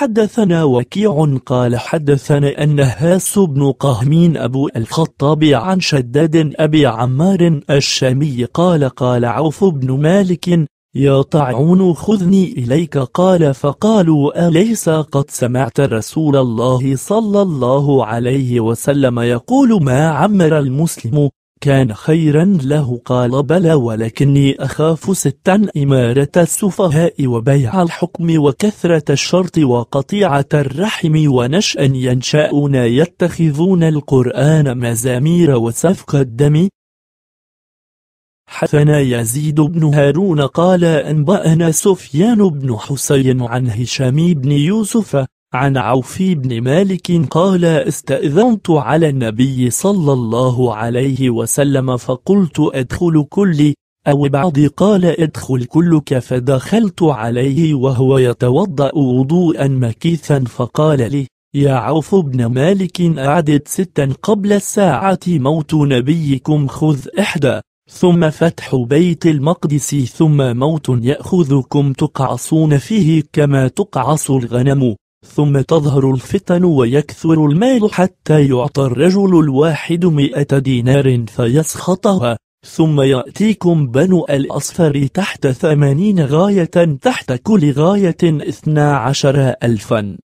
حدثنا وكيع قال حدثنا أن هاس بن قهمين أبو الخطاب عن شداد أبي عمار الشامي قال قال عوف بن مالك يا طاعون خذني إليك قال فقالوا أليس قد سمعت رسول الله صلى الله عليه وسلم يقول ما عمر المسلم كان خيرا له قال بلى ولكني أخاف ستا إمارة السفهاء وبيع الحكم وكثرة الشرط وقطيعة الرحم ونشأ ينشأون يتخذون القرآن مزامير وسفك الدم حثنا يزيد بن هارون قال أنبأنا سفيان بن حسين عن هشام بن يوسف عن عوف بن مالك قال استأذنت على النبي صلى الله عليه وسلم فقلت أدخل كلي أو بعض قال ادخل كلك فدخلت عليه وهو يتوضأ وضوءا مكيثا فقال لي يا عوف بن مالك أعدد ستا قبل الساعة موت نبيكم خذ إحدى ثم فتح بيت المقدس ثم موت يأخذكم تقعصون فيه كما تقعص الغنم ثم تظهر الفتن ويكثر المال حتى يعطى الرجل الواحد مئة دينار فيسخطها ثم يأتيكم بنو الأصفر تحت ثمانين غاية تحت كل غاية اثنا عشر ألفا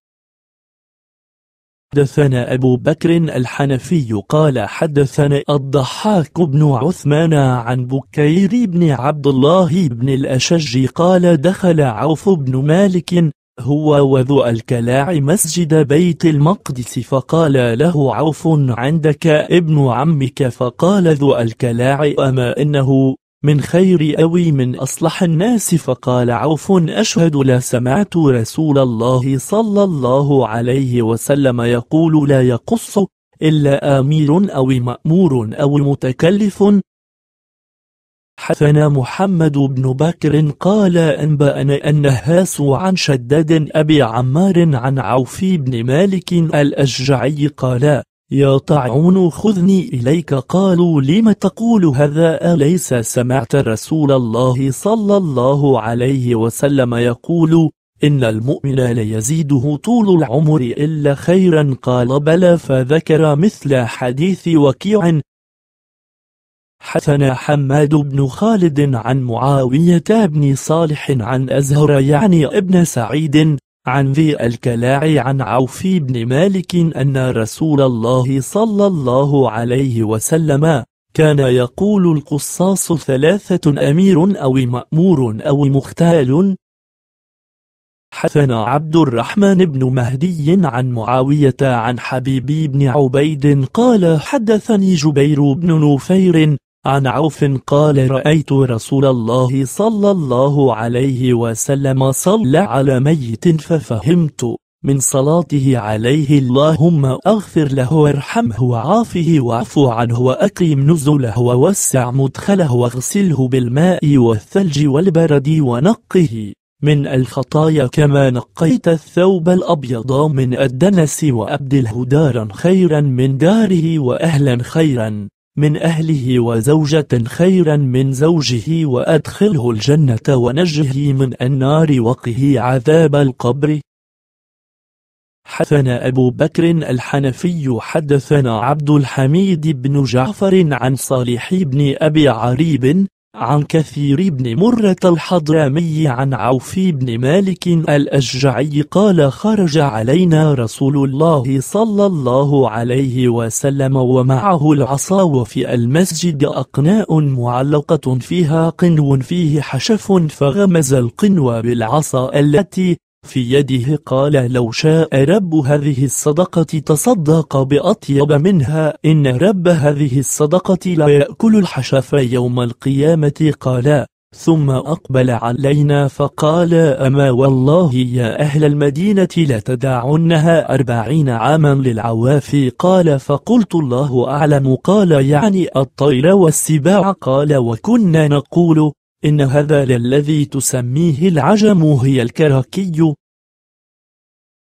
حدثنا أبو بكر الحنفي قال حدثنا الضحاك بن عثمان عن بكير بن عبد الله بن الأشج قال دخل عوف بن مالك هو وذو الكلاع مسجد بيت المقدس فقال له عوف عندك ابن عمك فقال ذو الكلاع أما إنه من خير أوي من أصلح الناس فقال عوف أشهد لا سمعت رسول الله صلى الله عليه وسلم يقول لا يقص إلا آمير أو مأمور أو متكلف حسن محمد بن بكر قال أنبأنا النهاس عن شداد أبي عمار عن عوف بن مالك الأشجعي قال يا طاعون خذني إليك قالوا لم تقول هذا أليس سمعت رسول الله صلى الله عليه وسلم يقول إن المؤمن ليزيده طول العمر إلا خيرا قال بلى فذكر مثل حديث وكيع حدثنا حماد بن خالد عن معاوية بن صالح عن أزهر يعني ابن سعيد عن ذي الكلاع عن عوف بن مالك أن رسول الله صلى الله عليه وسلم كان يقول القصاص ثلاثة أمير أو مأمور أو مختال حثنا عبد الرحمن بن مهدي عن معاوية عن حبيب بن عبيد قال حدثني جبير بن نفير عن عوف قال رأيت رسول الله صلى الله عليه وسلم صلى على ميت ففهمت من صلاته عليه اللهم اغفر له وارحمه وعافه واعف عنه وأقيم نزله ووسع مدخله واغسله بالماء والثلج والبرد ونقه من الخطايا كما نقيت الثوب الأبيض من الدنس وأبدله دارا خيرا من داره وأهلا خيرا من أهله وزوجة خيرا من زوجه وأدخله الجنة ونجه من النار وقه عذاب القبر حدثنا أبو بكر الحنفي حدثنا عبد الحميد بن جعفر عن صالح بن أبي عريب عن كثير بن مرة الحضرمي عن عوف بن مالك الأشجعي قال خرج علينا رسول الله صلى الله عليه وسلم ومعه العصا وفي المسجد أقناء معلقة فيها قنو فيه حشف فغمز القنو بالعصا التي في يده قال لو شاء رب هذه الصدقة تصدق بأطيب منها إن رب هذه الصدقة لا يأكل الحشف يوم القيامة قال ثم أقبل علينا فقال أما والله يا أهل المدينة لا تدعونها أربعين عاما للعوافي قال فقلت الله أعلم قال يعني الطير والسباع قال وكنا نقول إن هذا الذي تسميه العجم هي الكراكي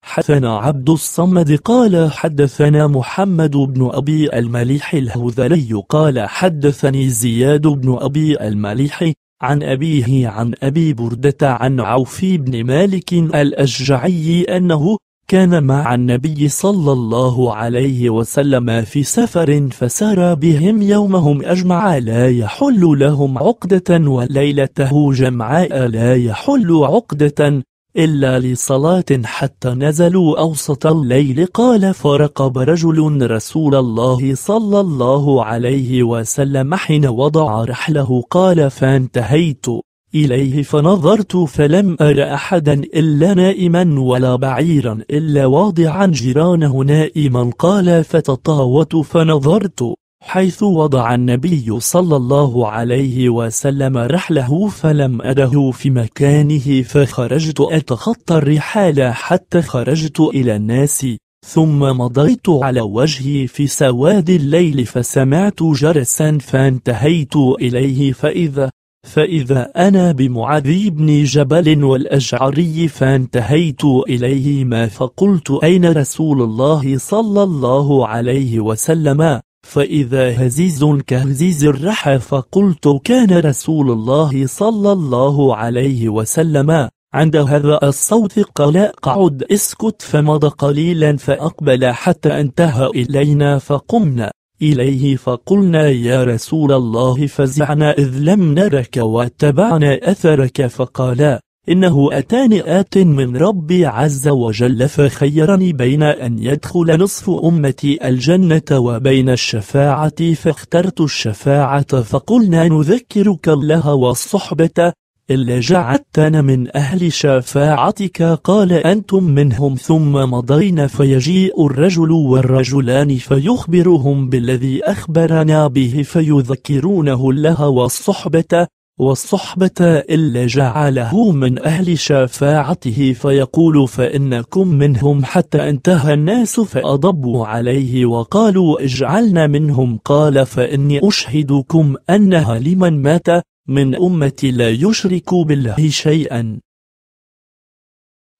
حدثنا عبد الصمد قال حدثنا محمد بن أبي المليح الهذلي قال حدثني زياد بن أبي المليح عن أبيه عن أبي بردة عن عوف بن مالك الأشجعي أنه كان مع النبي صلى الله عليه وسلم في سفر فسار بهم يومهم أجمع لا يحل لهم عقدة وليلته جمعاء لا يحل عقدة إلا لصلاة حتى نزلوا أوسط الليل قال فرقب رجل رسول الله صلى الله عليه وسلم حين وضع رحله قال فانتهيت إليه فنظرت فلم أر أحدا إلا نائما ولا بعيرا إلا واضعا جيرانه نائما قال فتطاوت فنظرت حيث وضع النبي صلى الله عليه وسلم رحله فلم أره في مكانه فخرجت أتخطى الرحال حتى خرجت إلى الناس ثم مضيت على وجهي في سواد الليل فسمعت جرسا فانتهيت إليه فإذا فإذا أنا بمعاذ بن جبل والأشعري فانتهيت إليهما فقلت أين رسول الله صلى الله عليه وسلم فإذا هزيز كهزيز الرحى فقلت كان رسول الله صلى الله عليه وسلم عند هذا الصوت قال اقعد اسكت فمضى قليلا فأقبل حتى انتهى إلينا فقمنا إليه فقلنا يا رسول الله فزعنا إذ لم نرك واتبعنا أثرك فقالا إنه أتاني آت من ربي عز وجل فخيرني بين أن يدخل نصف أمتي الجنة وبين الشفاعة فاخترت الشفاعة فقلنا نذكرك الله والصحبة إلا جعلتنا من أهل شفاعتك قال أنتم منهم ثم مضينا فيجيء الرجل والرجلان فيخبرهم بالذي أخبرنا به فيذكرونه الله والصحبة والصحبة إلا جعله من أهل شفاعته فيقول فإنكم منهم حتى انتهى الناس فأضبوا عليه وقالوا اجعلنا منهم قال فإني أشهدكم أنها لمن مات من أمتي لا يشرك بالله شيئا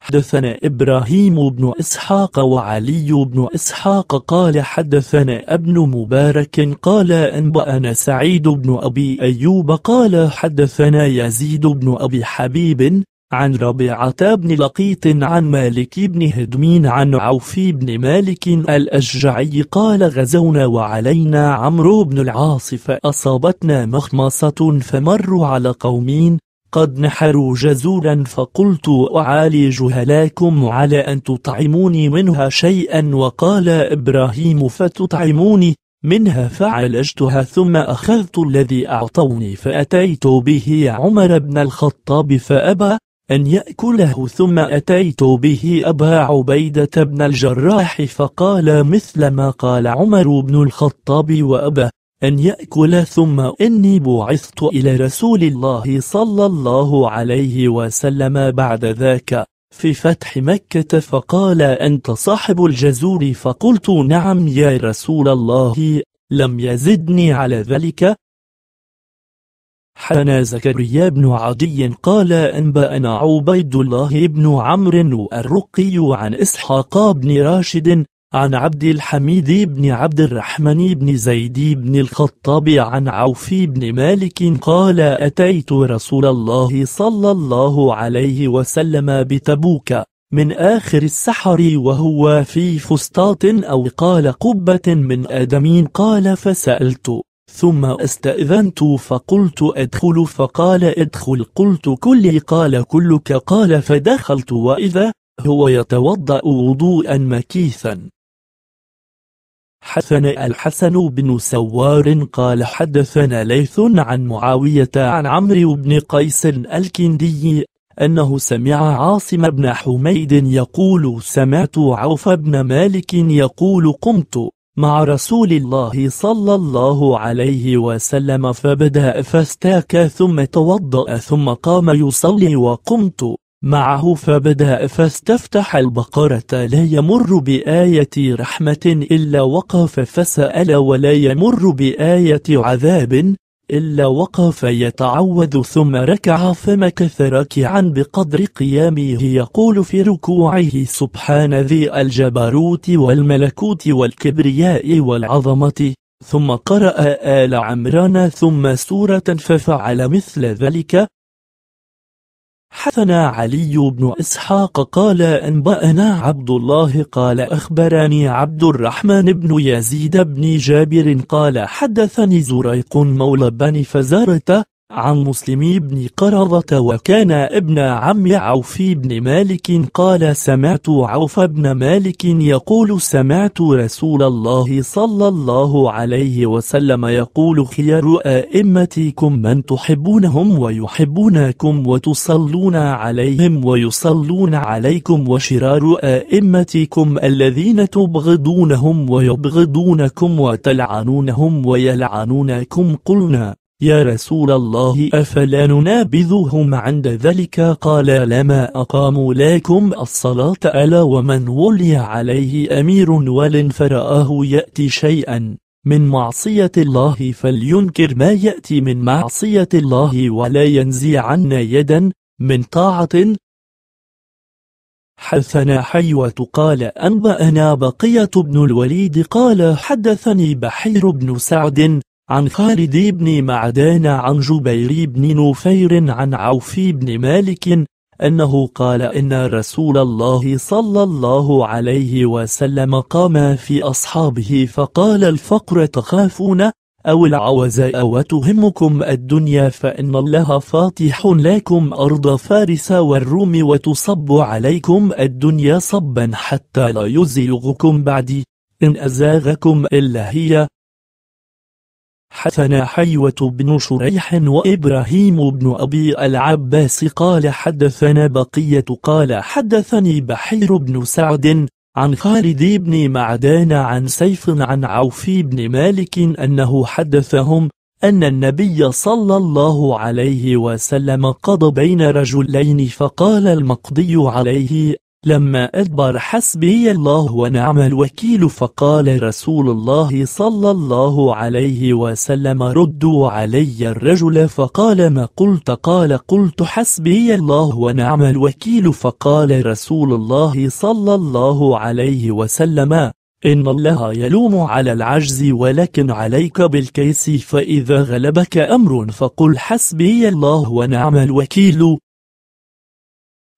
حدثنا إبراهيم بن إسحاق وعلي بن إسحاق قال حدثنا ابن مبارك قال أنبأنا سعيد بن أبي أيوب قال حدثنا يزيد بن أبي حبيب عن ربيعة بن لقيط عن مالك بن هدمين عن عوف بن مالك الأشجعي قال غزونا وعلينا عمرو بن العاص فأصابتنا مخمصة فمروا على قومين قد نحروا جزورا فقلت أعالج هلاكم على أن تطعموني منها شيئا وقال إبراهيم فتطعموني منها فعالجتها ثم أخذت الذي أعطوني فأتيت به عمر بن الخطاب فأبى أن يأكله ثم أتيت به أبا عبيدة بن الجراح فقال مثل ما قال عمر بن الخطاب وأباه أن يأكل ثم إني بعثت إلى رسول الله صلى الله عليه وسلم بعد ذاك في فتح مكة فقال أنت صاحب الجزور فقلت نعم يا رسول الله لم يزدني على ذلك حنا زكريا بن عدي قال أنبأنا عبيد الله بن عمرو الرقي عن إسحاق بن راشد عن عبد الحميد بن عبد الرحمن بن زيد بن الخطاب عن عوف بن مالك قال أتيت رسول الله صلى الله عليه وسلم بتبوك من آخر السحر وهو في فسطاط أو قال قبة من آدمين قال فسألت ثم استأذنت فقلت أدخل فقال أدخل قلت كلي قال كلك قال فدخلت وإذا هو يتوضأ وضوءا مكيثا حثنا الحسن بن سوار قال حدثنا ليث عن معاوية عن عمرو بن قيس الكندي أنه سمع عاصم بن حميد يقول سمعت عوف بن مالك يقول قمت مع رسول الله صلى الله عليه وسلم فبدأ فاستاك ثم توضأ ثم قام يصلي وقمت معه فبدأ فاستفتح البقرة لا يمر بآية رحمة إلا وقف فسأل ولا يمر بآية عذاب إلا وقف يتعود ثم ركع فمكث راكعا بقدر قيامه يقول في ركوعه سبحان ذي الجبروت والملكوت والكبرياء والعظمة ثم قرأ آل عمران ثم سورة ففعل مثل ذلك حدثنا علي بن إسحاق قال أنبأنا عبد الله قال أخبرني عبد الرحمن بن يزيد بن جابر قال حدثني زريق مولى بن فزارة عن مسلم بن قرظة وكان ابن عم عوف بن مالك قال سمعت عوف بن مالك يقول سمعت رسول الله صلى الله عليه وسلم يقول خيار أئمتكم من تحبونهم ويحبونكم وتصلون عليهم ويصلون عليكم وشرار أئمتكم الذين تبغضونهم ويبغضونكم وتلعنونهم ويلعنونكم قلنا يا رسول الله أفلا ننابذهم عند ذلك قال لما أقاموا لكم الصلاة ألا ومن ولي عليه أمير ول فرآه يأتي شيئا من معصية الله فلينكر ما يأتي من معصية الله ولا ينزي عنا يدا من طاعة حدثنا حيوة قال أنبأنا بقية بن الوليد قال حدثني بحير بن سعد عن خالد بن معدان عن جبير بن نفير عن عوف بن مالك أنه قال إن رسول الله صلى الله عليه وسلم قام في أصحابه فقال الفقر تخافون أو العوزاء وتهمكم الدنيا فإن الله فاتح لكم أرض فارس والروم وتصب عليكم الدنيا صبا حتى لا يزيغكم بعدي إن أزاغكم إلا هي حدثنا حيوة بن شريح وإبراهيم بن أبي العباس قال حدثنا بقية قال حدثني بحير بن سعد عن خالد بن معدان عن سيف عن عوف بن مالك أنه حدثهم أن النبي صلى الله عليه وسلم قضى بين رجلين فقال المقضي عليه لما أدبر حسبي الله ونعم الوكيل فقال رسول الله صلى الله عليه وسلم ردوا علي الرجل فقال ما قلت قال قلت حسبي الله ونعم الوكيل فقال رسول الله صلى الله عليه وسلم إن الله يلوم على العجز ولكن عليك بالكيس فإذا غلبك أمر فقل حسبي الله ونعم الوكيل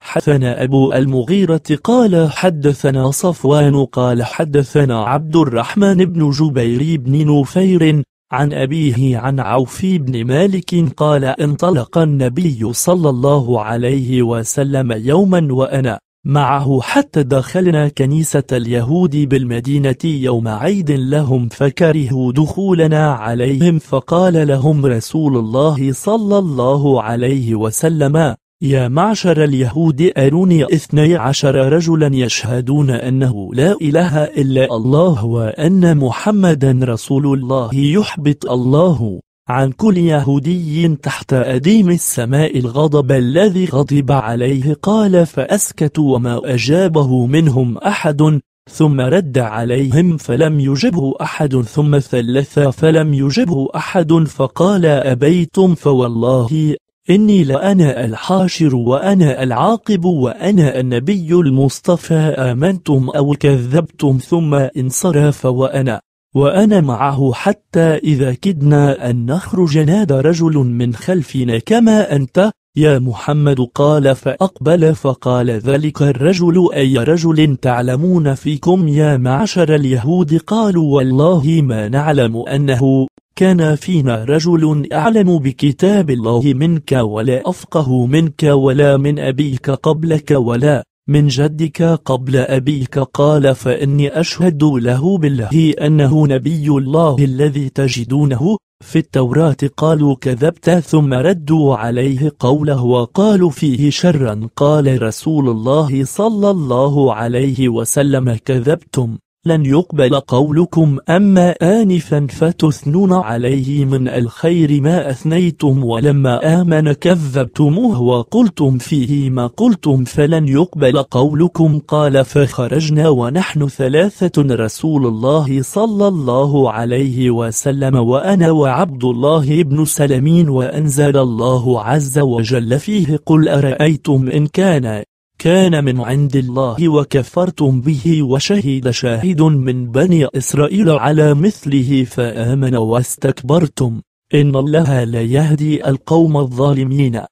حدثنا أبو المغيرة قال حدثنا صفوان قال حدثنا عبد الرحمن بن جبير بن نفير عن أبيه عن عوف بن مالك قال انطلق النبي صلى الله عليه وسلم يوما وأنا معه حتى دخلنا كنيسة اليهود بالمدينة يوم عيد لهم فكرهوا دخولنا عليهم فقال لهم رسول الله صلى الله عليه وسلم يا معشر اليهود أروني اثني عشر رجلا يشهدون أنه لا إله إلا الله وأن محمدا رسول الله يحبط الله عن كل يهودي تحت أديم السماء الغضب الذي غضب عليه قال فأسكت وما أجابه منهم أحد ثم رد عليهم فلم يجبه أحد ثم ثلث فلم يجبه أحد فقال أبيتم فوالله إني لأنا الحاشر وأنا العاقب وأنا النبي المصطفى آمنتم أو كذبتم ثم انصرف وأنا وأنا معه حتى إذا كدنا أن نخرج نادى رجل من خلفنا كما أنت يا محمد قال فأقبل فقال ذلك الرجل أي رجل تعلمون فيكم يا معشر اليهود قالوا والله ما نعلم أنه كان فينا رجل أعلم بكتاب الله منك ولا أفقه منك ولا من أبيك قبلك ولا من جدك قبل أبيك قال فإني أشهد له بالله أنه نبي الله الذي تجدونه في التوراة قالوا كذبت ثم ردوا عليه قوله وقالوا فيه شرا قال رسول الله صلى الله عليه وسلم كذبتم لن يقبل قولكم أما آنفا فتثنون عليه من الخير ما أثنيتم ولما آمن كذبتموه وقلتم فيه ما قلتم فلن يقبل قولكم قال فخرجنا ونحن ثلاثة رسول الله صلى الله عليه وسلم وأنا وعبد الله بن سلمين وأنزل الله عز وجل فيه قل أرأيتم إن كان كان من عند الله وكفرتم به وشهد شاهد من بني إسرائيل على مثله فآمن واستكبرتم إن الله لا يهدي القوم الظالمين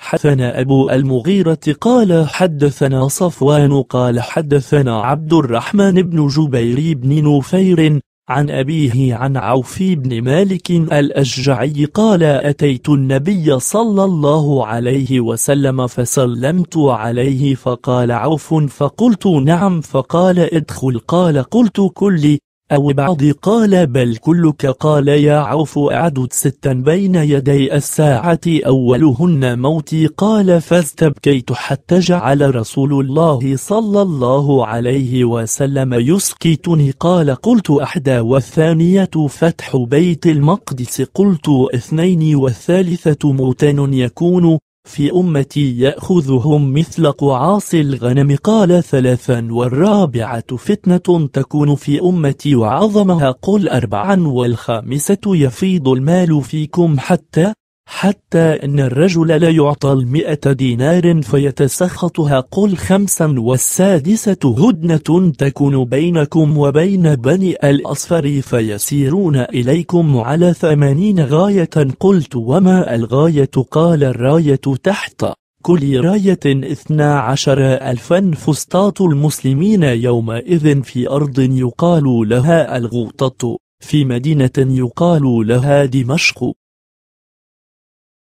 حدثنا أبو المغيرة قال حدثنا صفوان قال حدثنا عبد الرحمن بن جبير بن نفير عن أبيه عن عوف بن مالك الأشجعي قال أتيت النبي صلى الله عليه وسلم فسلمت عليه فقال عوف فقلت نعم فقال ادخل قال قلت كلي أو بعض قال بل كلك قال يا عوف أعدد ستا بين يدي الساعة أولهن موتي قال فاستبكيت حتى جعل رسول الله صلى الله عليه وسلم يسكتني قال قلت أحدى والثانية فتح بيت المقدس قلت اثنين والثالثة موتان يكون في أمتي يأخذهم مثل قعاص الغنم قال ثلاثا والرابعة فتنة تكون في أمتي وعظمها قل أربعا والخامسة يفيض المال فيكم حتى حتى إن الرجل لا يعطى المئة دينار فيتسخطها قل خمسا والسادسة هدنة تكون بينكم وبين بني الأصفر فيسيرون إليكم على ثمانين غاية قلت وما الغاية قال الراية تحت كل راية اثنا عشر ألفا فسطاط المسلمين يومئذ في أرض يقال لها الغوطة في مدينة يقال لها دمشق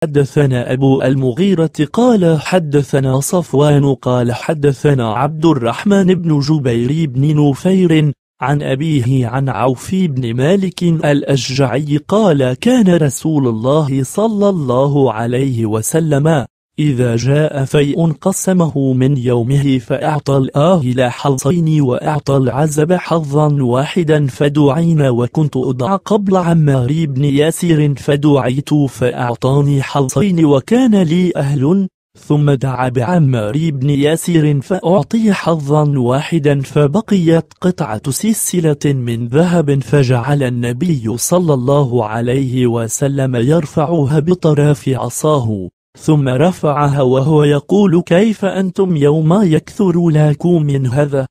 حدثنا أبو المغيرة قال حدثنا صفوان قال حدثنا عبد الرحمن بن جبير بن نفير عن أبيه عن عوف بن مالك الأشجعي قال كان رسول الله صلى الله عليه وسلم إذا جاء فيء قسمه من يومه فأعطى الآهل حظين وأعطى العزب حظا واحدا فدعينا وكنت أدعى قبل عمار بن ياسر فدعيت فأعطاني حظين وكان لي أهل ثم دعا بعمار بن ياسر فأعطي حظا واحدا فبقيت قطعة سلسلة من ذهب فجعل النبي صلى الله عليه وسلم يرفعها بطراف عصاه ثم رفعها وهو يقول كيف أنتم يوم يكثر لكم من هذا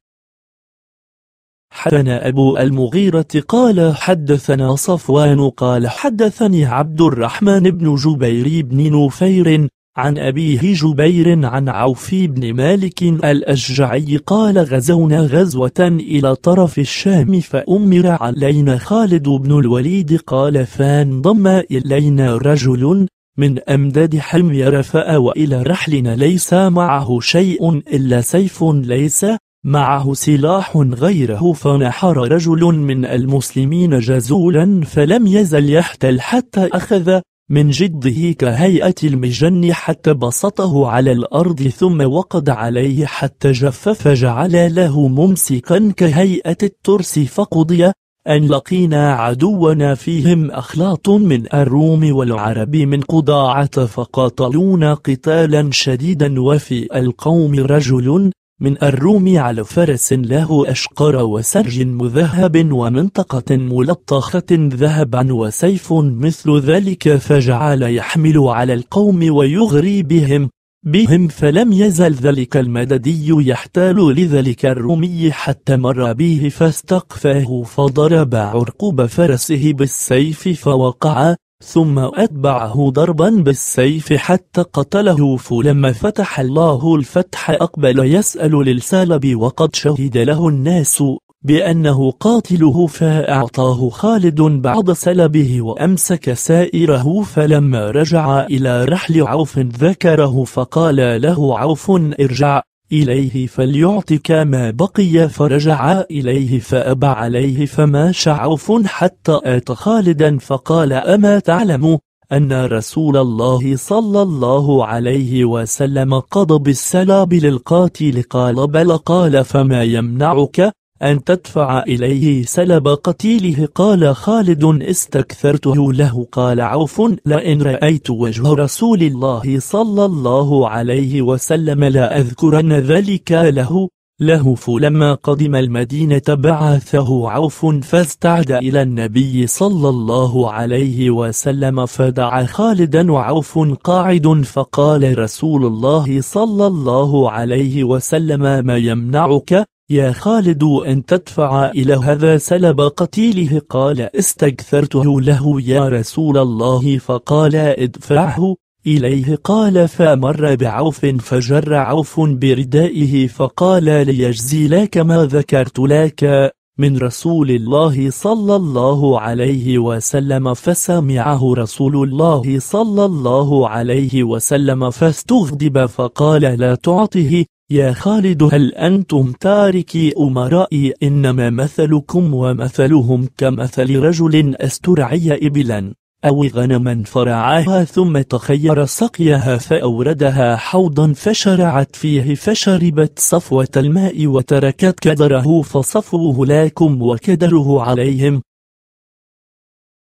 حدثنا أبو المغيرة قال حدثنا صفوان قال حدثني عبد الرحمن بن جبير بن نفير عن أبيه جبير عن عوف بن مالك الأشجعي قال غزونا غزوة إلى طرف الشام فأمر علينا خالد بن الوليد قال فانضم إلينا رجل من أمداد حلم رفاء وإلى رحلنا ليس معه شيء إلا سيف ليس معه سلاح غيره فنحر رجل من المسلمين جزولا فلم يزل يحتل حتى أخذ من جده كهيئة المجن حتى بسطه على الأرض ثم وقد عليه حتى جفف جعل له ممسكا كهيئة الترس فقضي أن لقينا عدونا فيهم أخلاط من الروم والعرب من قضاعة فقاتلونا قتالا شديدا وفي القوم رجل من الروم على فرس له أشقر وسرج مذهب ومنطقة ملطخة ذهبا وسيف مثل ذلك فجعل يحمل على القوم ويغري بهم بهم فلم يزل ذلك المددي يحتال لذلك الرومي حتى مر به فاستقفاه فضرب عرقوب فرسه بالسيف فوقع ثم أتبعه ضربا بالسيف حتى قتله فلما فتح الله الفتح أقبل يسأل للسالب وقد شهد له الناس بأنه قاتله فأعطاه خالد بعض سلبه وأمسك سائره فلما رجع إلى رحل عوف ذكره فقال له عوف ارجع إليه فليعطك ما بقي فرجع إليه فأبى عليه فما عوف حتى آت خالدا فقال أما تعلم أن رسول الله صلى الله عليه وسلم قضى بالسلاب للقاتل قال بل قال فما يمنعك أن تدفع إليه سلب قتيله قال خالد استكثرته له قال عوف لئن رأيت وجه رسول الله صلى الله عليه وسلم لا أذكرن ذلك له له فلما قدم المدينة بعثه عوف فاستعد إلى النبي صلى الله عليه وسلم فدعا خالدا وعوف قاعد فقال رسول الله صلى الله عليه وسلم ما يمنعك يا خالد أن تدفع إلى هذا سلب قتيله قال استكثرته له يا رسول الله فقال ادفعه إليه قال فمر بعوف فجر عوف بردائه فقال ليجزي لك ما ذكرت لك من رسول الله صلى الله عليه وسلم فسمعه رسول الله صلى الله عليه وسلم فاستغضب فقال لا تعطه يا خالد هل أنتم تاركي أمرائي إنما مثلكم ومثلهم كمثل رجل استرعي إبلا أو غنما فرعاها ثم تخير سقيها فأوردها حوضا فشرعت فيه فشربت صفوة الماء وتركت كدره فصفوه لكم وكدره عليهم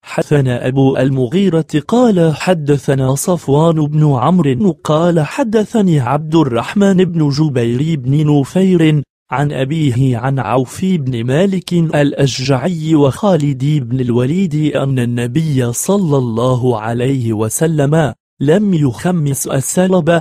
حدثنا أبو المغيرة قال حدثنا صفوان بن عمرو قال حدثني عبد الرحمن بن جبير بن نفير عن أبيه عن عوف بن مالك الأشجعي وخالد بن الوليد أن النبي صلى الله عليه وسلم لم يخمس السلب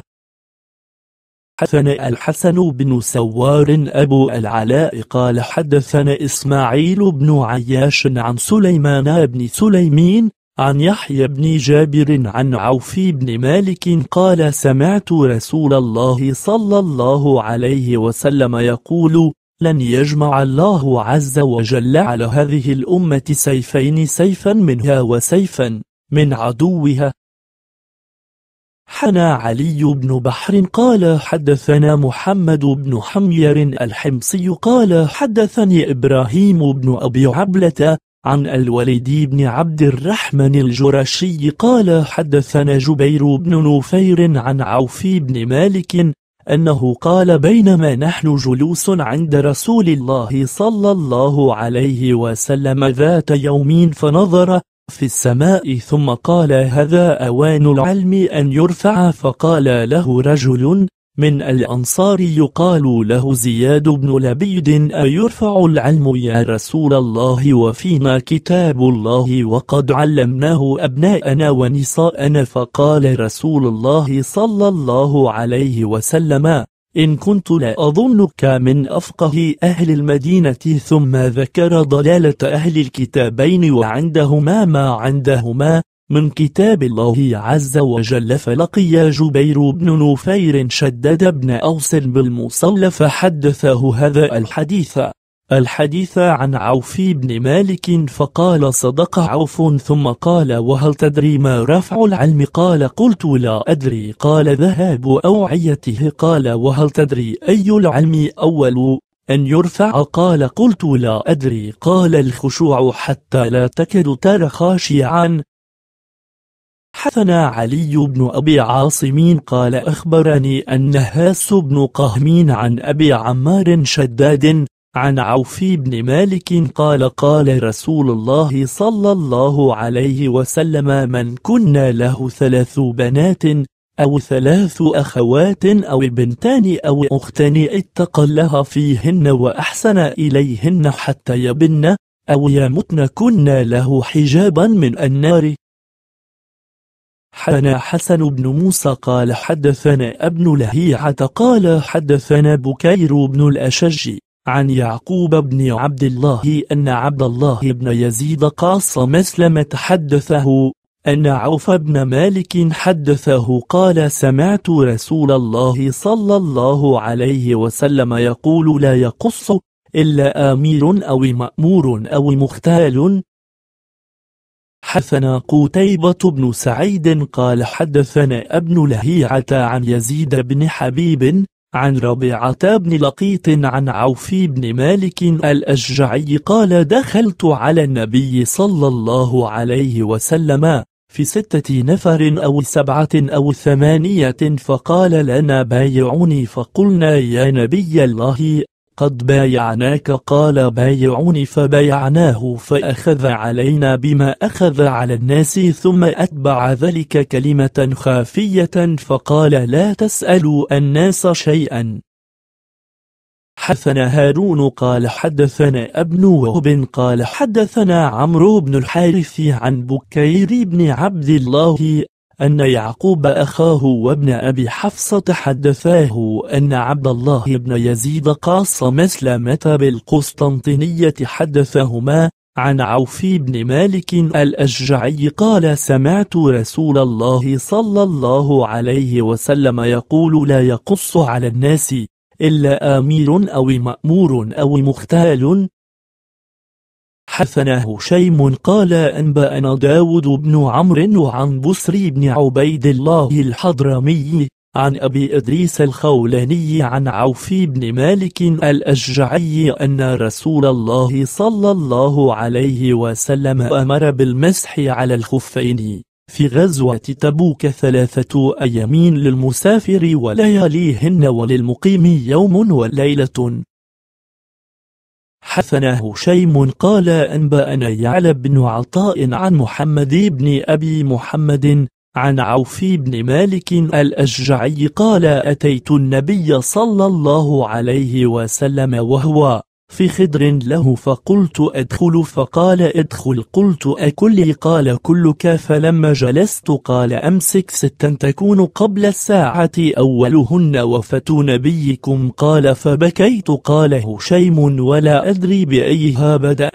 حدثنا الحسن بن سوار أبو العلاء قال حدثنا إسماعيل بن عياش عن سليمان بن سليمين عن يحيى بن جابر عن عوف بن مالك قال سمعت رسول الله صلى الله عليه وسلم يقول لن يجمع الله عز وجل على هذه الأمة سيفين سيفا منها وسيفا من عدوها حنا علي بن بحر قال حدثنا محمد بن حمير الحمصي قال حدثني إبراهيم بن أبي عبلة عن الوليد بن عبد الرحمن الجرشي قال حدثنا جبير بن نفير عن عوف بن مالك أنه قال بينما نحن جلوس عند رسول الله صلى الله عليه وسلم ذات يوم فنظر في السماء ثم قال هذا أوان العلم أن يرفع فقال له رجل من الأنصار يقال له زياد بن لبيد أيرفع العلم يا رسول الله وفينا كتاب الله وقد علمناه أبناءنا ونساءنا فقال رسول الله صلى الله عليه وسلم إن كنت لا أظنك من أفقه أهل المدينة ثم ذكر ضلالة أهل الكتابين وعندهما ما عندهما من كتاب الله عز وجل فلقي جبير بن نفير شدد بن أوس بالمصلى فحدثه هذا الحديث الحديث عن عوف بن مالك فقال صدق عوف ثم قال وهل تدري ما رفع العلم قال قلت لا أدري قال ذهاب أوعيته قال وهل تدري أي العلم أول أن يرفع قال قلت لا أدري قال الخشوع حتى لا تكد ترى خاشعا حثنا علي بن أبي عاصمين قال أخبرني أن هاس بن قهمين عن أبي عمار شداد عن عوف بن مالك قال قال رسول الله صلى الله عليه وسلم من كنا له ثلاث بنات أو ثلاث أخوات أو بنتان أو أختان اتقى الله فيهن وأحسن إليهن حتى يبن أو يمتن كنا له حجابا من النار حنا حسن بن موسى قال حدثنا ابن لهيعة قال حدثنا بكير بن الأشج عن يعقوب بن عبد الله أن عبد الله بن يزيد قاص مسلم تحدثه أن عوف بن مالك حدثه قال سمعت رسول الله صلى الله عليه وسلم يقول لا يقص إلا آمير أو مأمور أو مختال حدثنا قتيبة بن سعيد قال حدثنا ابن لهيعة عن يزيد بن حبيب عن ربيعة بن لقيط عن عوف بن مالك الأشجعي قال دخلت على النبي صلى الله عليه وسلم في ستة نفر أو سبعة أو ثمانية فقال لنا بايعوني فقلنا يا نبي الله قد بايعناك قال بايعوني فبايعناه فأخذ علينا بما أخذ على الناس ثم أتبع ذلك كلمة خافية فقال لا تسألوا الناس شيئا حدثنا هارون قال حدثنا ابن وهب قال حدثنا عمرو بن الحارث عن بكير بن عبد الله أن يعقوب أخاه وابن أبي حفصة حدثاه أن عبد الله بن يزيد قاص مسلمة بالقسطنطينية حدثهما عن عوف بن مالك الأشجعي قال سمعت رسول الله صلى الله عليه وسلم يقول لا يقص على الناس إلا آمير أو مأمور أو مختال حدثنا هشيم قال أنبأنا داود بن عمرو وعن بصري بن عبيد الله الحضرمي عن أبي إدريس الخولاني عن عوف بن مالك الأشجعي أن رسول الله صلى الله عليه وسلم أمر بالمسح على الخفين في غزوة تبوك ثلاثة أيام للمسافر ولياليهن وللمقيم يوم وليلة حثناه هشيم قال أنبأنا يعلى بن عطاء عن محمد بن أبي محمد عن عوف بن مالك الأشجعي قال أتيت النبي صلى الله عليه وسلم وهو في خدر له فقلت أدخل فقال أدخل قلت أكل قال كلك فلما جلست قال أمسك ستا تكون قبل الساعة أولهن وفة نبيكم قال فبكيت قال هشيم ولا أدري بأيها بدأ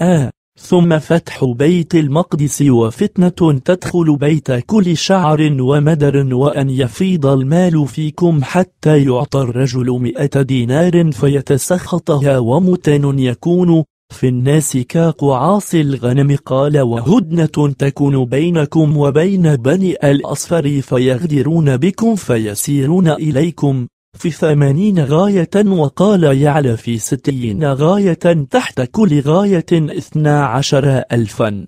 ثم فتح بيت المقدس وفتنة تدخل بيت كل شعر ومدر وأن يفيض المال فيكم حتى يعطى الرجل مئة دينار فيتسخطها ومتن يكون في الناس كقعاص الغنم قال وهدنة تكون بينكم وبين بني الأصفر فيغدرون بكم فيسيرون إليكم في ثمانين غاية وقال يعلى في ستين غاية تحت كل غاية اثنا عشر ألفا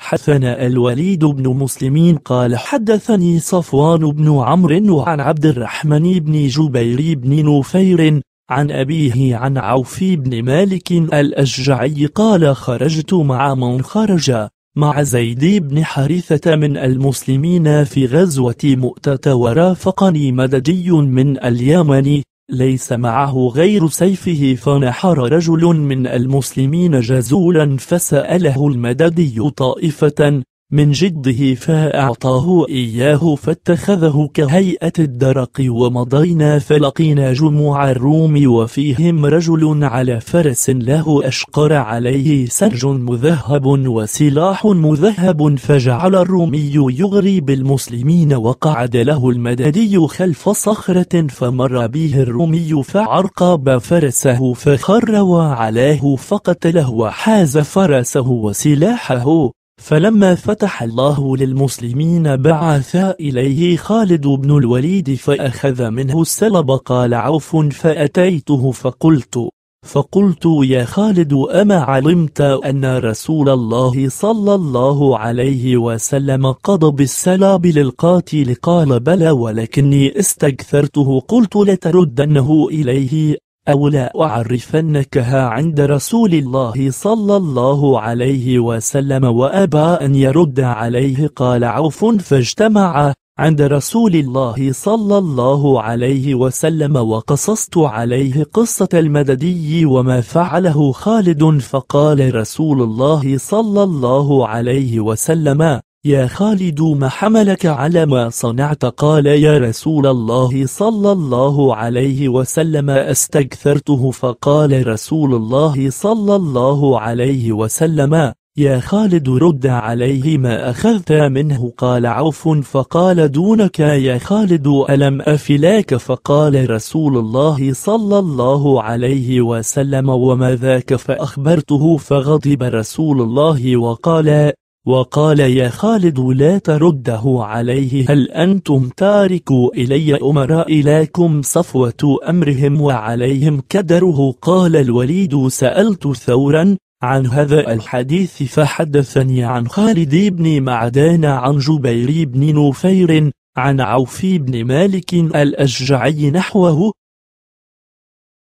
حدثنا الوليد بن مسلمين قال حدثني صفوان بن عمرو عن عبد الرحمن بن جبير بن نفير عن أبيه عن عوف بن مالك الأشجعي قال خرجت مع من خرج مع زيد بن حارثة من المسلمين في غزوة مؤتة ورافقني مدجي من اليمن ليس معه غير سيفه فنحر رجل من المسلمين جزولا فسأله المددي طائفة من جده فأعطاه إياه فاتخذه كهيئة الدرق ومضينا فلقينا جموع الروم وفيهم رجل على فرس له أشقر عليه سرج مذهب وسلاح مذهب فجعل الرومي يغري بالمسلمين وقعد له المددي خلف صخرة فمر به الرومي فعرقب فرسه فخر وعلاه فقتله وحاز فرسه وسلاحه فلما فتح الله للمسلمين بعث إليه خالد بن الوليد فأخذ منه السلب قال عوف فأتيته فقلت فقلت يا خالد أما علمت أن رسول الله صلى الله عليه وسلم قضى بالسلاب للقاتل قال بلى ولكني استكثرته قلت لتردنه إليه أو لا أعرفنكها عند رسول الله صلى الله عليه وسلم وأبى أن يرد عليه قال عوف فاجتمع عند رسول الله صلى الله عليه وسلم وقصصت عليه قصة المددي وما فعله خالد فقال رسول الله صلى الله عليه وسلم يا خالد ما حملك على ما صنعت قال يا رسول الله صلى الله عليه وسلم استكثرته فقال رسول الله صلى الله عليه وسلم يا خالد رد عليه ما أخذت منه قال عوف فقال دونك يا خالد ألم أفلاك فقال رسول الله صلى الله عليه وسلم وما ذاك فأخبرته فغضب رسول الله وقال وقال يا خالد لا ترده عليه هل أنتم تاركوا إلي أمراء لكم صفوة أمرهم وعليهم كدره قال الوليد سألت ثورا عن هذا الحديث فحدثني عن خالد بن معدان عن جبير بن نفير عن عوف بن مالك الأشجعي نحوه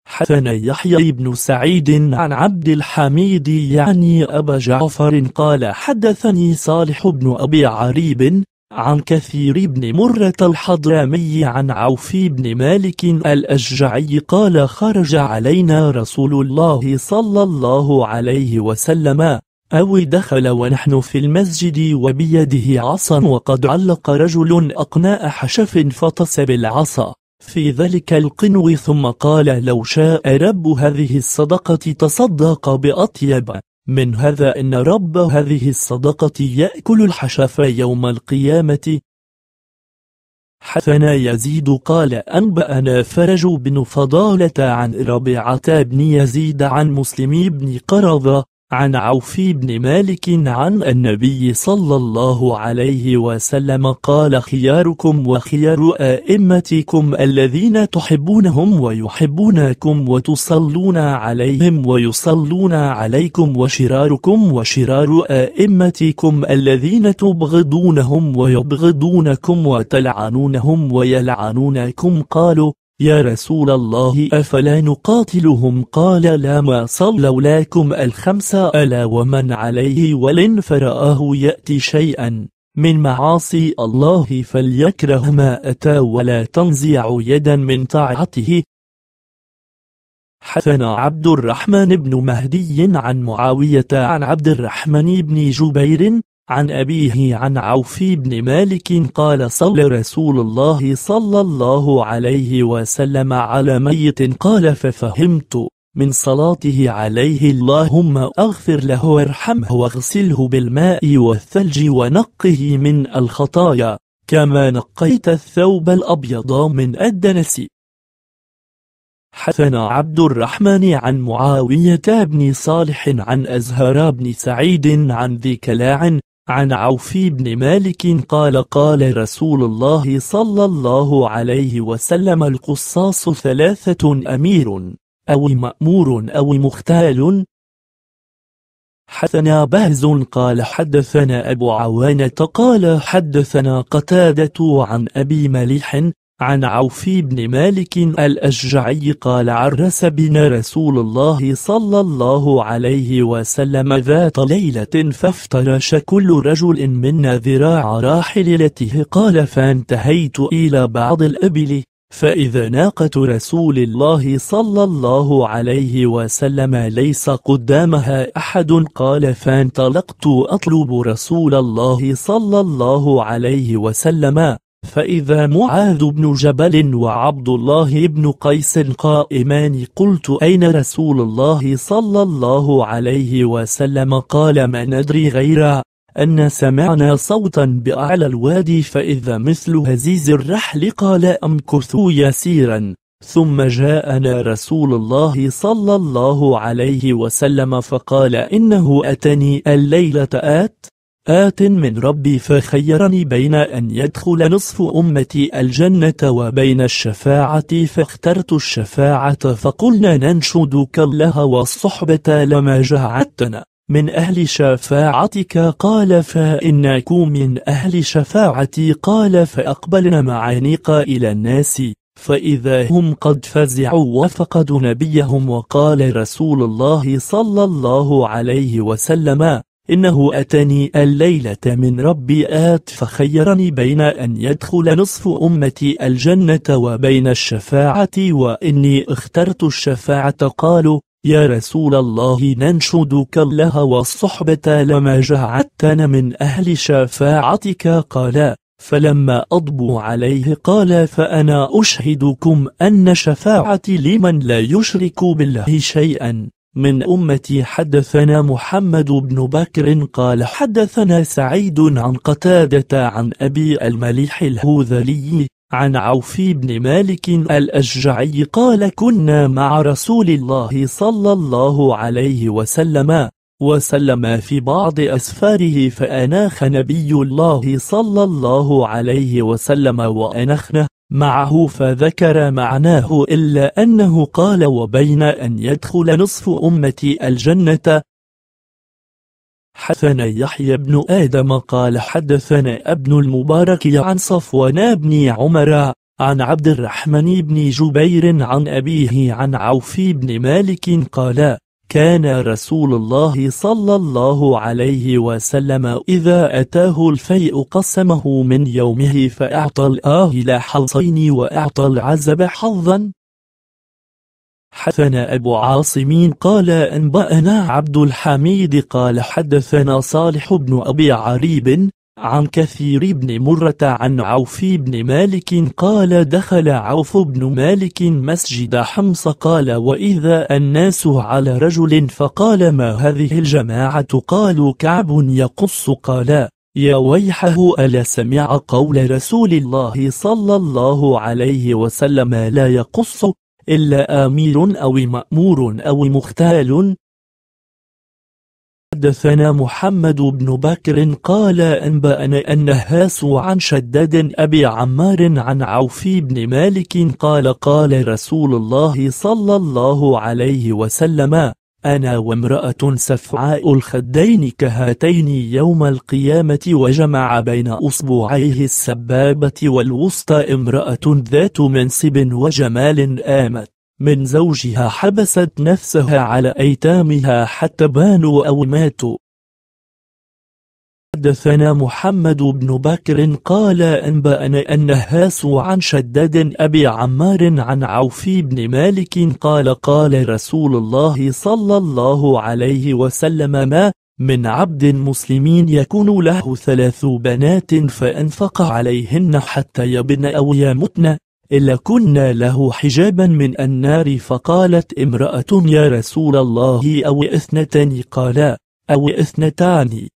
حسن يحيى بن سعيد عن عبد الحميد يعني أبا جعفر قال حدثني صالح بن أبي عريب عن كثير بن مرة الحضرمي عن عوف بن مالك الأشجعي قال خرج علينا رسول الله صلى الله عليه وسلم أو دخل ونحن في المسجد وبيده عصا وقد علق رجل أقناء حشف فطس بالعصا في ذلك القنو ثم قال لو شاء رب هذه الصدقة تصدق بأطيب من هذا إن رب هذه الصدقة يأكل الحشف يوم القيامة حثنا يزيد قال أنبأنا فرج بن فضالة عن ربيعة بن يزيد عن مسلم بن قرظة عن عوف بن مالك عن النبي صلى الله عليه وسلم قال خياركم وخيار آئمتكم الذين تحبونهم ويحبونكم وتصلون عليهم ويصلون عليكم وشراركم وشرار آئمتكم الذين تبغضونهم ويبغضونكم وتلعنونهم ويلعنونكم قالوا يا رسول الله أفلا نقاتلهم قال لا ما صلوا لكم الخمسة ألا ومن عليه ولن فرآه يأتي شيئا من معاصي الله فليكره ما أتى ولا تنزع يدا من طاعته حثنا عبد الرحمن بن مهدي عن معاوية عن عبد الرحمن بن جبير عن أبيه عن عوف بن مالك قال صلى رسول الله صلى الله عليه وسلم على ميت قال ففهمت من صلاته عليه اللهم أغفر له وارحمه واغسله بالماء والثلج ونقه من الخطايا كما نقيت الثوب الأبيض من الدنس حثنا عبد الرحمن عن معاوية بن صالح عن أزهر بن سعيد عن ذي كلاع عن عوف بن مالك قال قال رسول الله صلى الله عليه وسلم القصاص ثلاثة أمير أو مأمور أو مختال حدثنا بهز قال حدثنا أبو عوانة قال حدثنا قتادة عن أبي مليح عن عوف بن مالك الأشجعي قال عرس بنا رسول الله صلى الله عليه وسلم ذات ليلة فافترش كل رجل منا ذراع راحلته قال فانتهيت إلى بعض الأبل فإذا ناقة رسول الله صلى الله عليه وسلم ليس قدامها أحد قال فانطلقت أطلب رسول الله صلى الله عليه وسلم فإذا معاذ بن جبل وعبد الله بن قيس قائمان قلت أين رسول الله صلى الله عليه وسلم قال ما ندري غير أن سمعنا صوتا بأعلى الوادي فإذا مثل هزيز الرحل قال أمكثوا يسيرا ثم جاءنا رسول الله صلى الله عليه وسلم فقال إنه أتني الليلة آت آت من ربي فخيرني بين أن يدخل نصف أمتي الجنة وبين الشفاعة فاخترت الشفاعة فقلنا ننشدك الله والصحبة لما جعدتنا من أهل شفاعتك قال فإنكم من أهل شفاعتي قال فأقبلنا معانيق إلى الناس فإذا هم قد فزعوا وفقدوا نبيهم وقال رسول الله صلى الله عليه وسلم إنه أتاني الليلة من ربي آت فخيرني بين أن يدخل نصف أمتي الجنة وبين الشفاعة وإني اخترت الشفاعة قالوا يا رسول الله ننشدك الله والصحبة لما جعلتنا من أهل شفاعتك قال فلما أضبوا عليه قال فأنا أشهدكم أن شفاعتي لمن لا يشرك بالله شيئا من أمتي حدثنا محمد بن بكر قال حدثنا سعيد عن قتادة عن أبي المليح الهوذلي عن عوف بن مالك الأشجعي قال كنا مع رسول الله صلى الله عليه وسلم وسلم في بعض أسفاره فأناخ نبي الله صلى الله عليه وسلم وأنخنه معه فذكر معناه إلا أنه قال وبين أن يدخل نصف أمتي الجنة حدثنا يحيى بن آدم قال حدثنا ابن المبارك عن صفوان بن عمر عن عبد الرحمن بن جبير عن أبيه عن عوف بن مالك قال كان رسول الله صلى الله عليه وسلم إذا أتاه الفيء قسمه من يومه فأعطى الآهل حظين وأعطى العزب حظا حدثنا أبو عاصمين قال أنبأنا عبد الحميد قال حدثنا صالح بن أبي عريب عن كثير بن مرة عن عوف بن مالك قال دخل عوف بن مالك مسجد حمص قال وإذا الناس على رجل فقال ما هذه الجماعة قالوا كعب يقص قال يا ويحه ألا سمع قول رسول الله صلى الله عليه وسلم لا يقص إلا آمير أو مأمور أو مختال حدثنا محمد بن بكر قال أنبأنا النهاس عن شداد أبي عمار عن عوف بن مالك قال قال رسول الله صلى الله عليه وسلم أنا وامرأة سفعاء الخدين كهاتين يوم القيامة وجمع بين أصبعيه السبابة والوسطى امرأة ذات منصب وجمال آمت من زوجها حبست نفسها على أيتامها حتى بانوا أو ماتوا حدثنا محمد بن بكر قال أنبأنا النهاس عن شداد أبي عمار عن عوف بن مالك قال قال رسول الله صلى الله عليه وسلم ما من عبد مسلمين يكون له ثلاث بنات فأنفق عليهن حتى يبن أو يمتن إلا كنا له حجابا من النار فقالت امرأة يا رسول الله أو اثنتان قالا أو اثنتان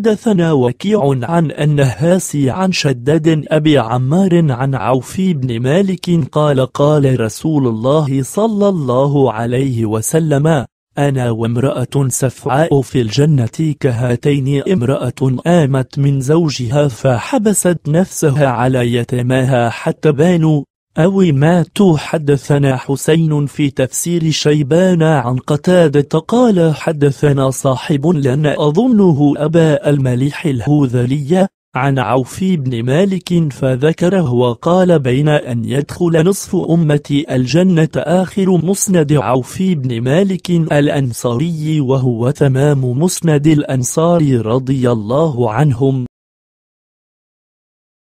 حدثنا وكيع عن النهاسي عن شداد أبي عمار عن عوف بن مالك قال قال رسول الله صلى الله عليه وسلم أنا وامرأة سفعاء في الجنة كهاتين امرأة آمت من زوجها فحبست نفسها على يتماها حتى بانوا أو ما تحدثنا حسين في تفسير شيبان عن قتادة قال حدثنا صاحب لن أظنه أبا المليح الهوذلية عن عوف بن مالك فذكره وقال بين أن يدخل نصف أمتي الجنة آخر مسند عوف بن مالك الأنصاري وهو تمام مسند الأنصار رضي الله عنهم